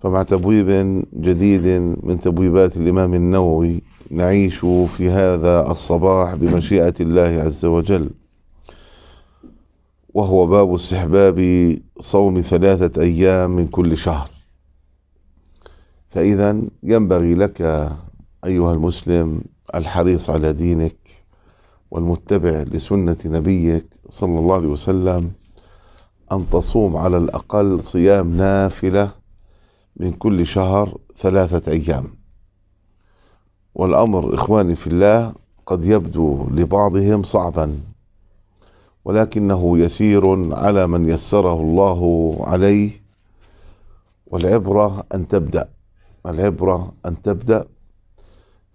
فمع تبويب جديد من تبويبات الإمام النووي نعيش في هذا الصباح بمشيئة الله عز وجل وهو باب استحباب صوم ثلاثة أيام من كل شهر فإذا ينبغي لك أيها المسلم الحريص على دينك والمتبع لسنة نبيك صلى الله عليه وسلم أن تصوم على الأقل صيام نافلة من كل شهر ثلاثة أيام والأمر إخواني في الله قد يبدو لبعضهم صعبا ولكنه يسير على من يسره الله عليه والعبرة أن تبدأ العبرة أن تبدأ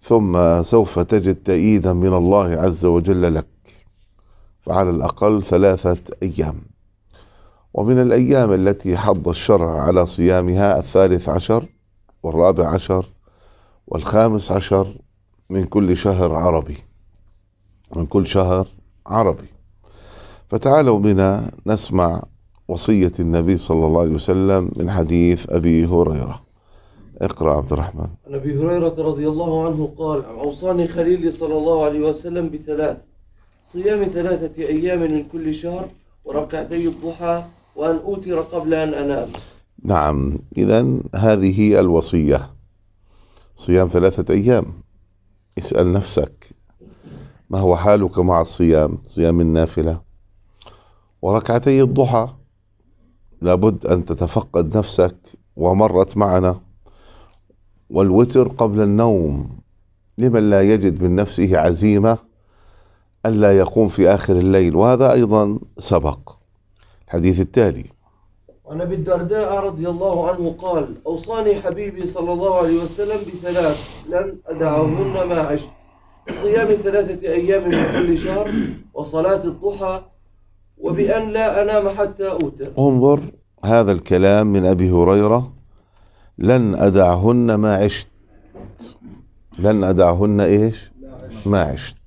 ثم سوف تجد تأييدا من الله عز وجل لك فعلى الأقل ثلاثة أيام ومن الأيام التي حض الشرع على صيامها الثالث عشر والرابع عشر والخامس عشر من كل شهر عربي من كل شهر عربي فتعالوا بنا نسمع وصية النبي صلى الله عليه وسلم من حديث أبي هريرة اقرأ عبد الرحمن عن أبي هريرة رضي الله عنه قال أوصاني خليلي صلى الله عليه وسلم بثلاث صيام ثلاثة أيام من كل شهر وركعتي الضحى وأن أوتر قبل أن أنام نعم إذا هذه الوصية صيام ثلاثة أيام اسأل نفسك ما هو حالك مع الصيام صيام النافلة وركعتي الضحى لابد أن تتفقد نفسك ومرت معنا والوتر قبل النوم لمن لا يجد من نفسه عزيمة ألا يقوم في آخر الليل وهذا أيضا سبق الحديث التالي عن ابي الدرداء رضي الله عنه قال اوصاني حبيبي صلى الله عليه وسلم بثلاث لن ادعهن ما عشت صيام ثلاثه ايام من كل شهر وصلاه الضحى وبان لا انام حتى اوتر انظر هذا الكلام من ابي هريره لن ادعهن ما عشت لن ادعهن ايش ما عشت